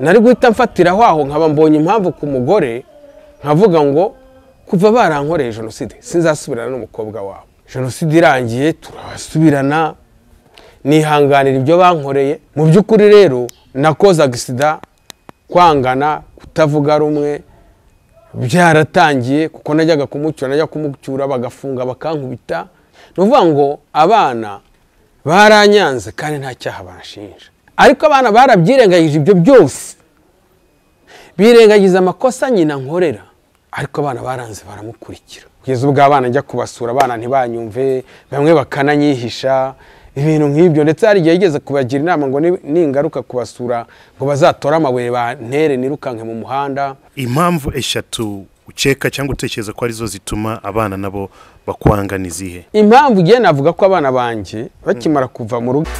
nari guhita mfatiraho aho nkaba mbonye impamvu ku mugore nkavuga ngo kuva barankoreye jenoside sinzasubirana n'umukobwa wawe jenoside irangiye turabasubirana nihanganira ibyo bankoreye mu by'ukuri rero nakozaga sida kwangana kutavuga rumwe byaratangiye kuko najyaga kumucyura najya kumucyura bagafunga bakankubita ni ngo abana baranyanze kandi nta cyaha banshinja ariko abana barabyirengagije ibyo byose birengagiza amakosa nyina nkorera ariko abana baranze baramukurikira kugeza ubwo abana njya kubasura abana ntibanyumve bamwe bakananyihisha ibintu nk'ibyo ndetse hari igihe yigeze kubagira inama ngo ningaruka kubasura ngo bazatore amabuye bantere nirukanke mu muhanda impamvu eshatu ukeka cyangwa utekereza ko arizo zituma abana nabo bakwanga ni izihe impamvu igihe navuga ko abana banjye bakimara kuva mu rugo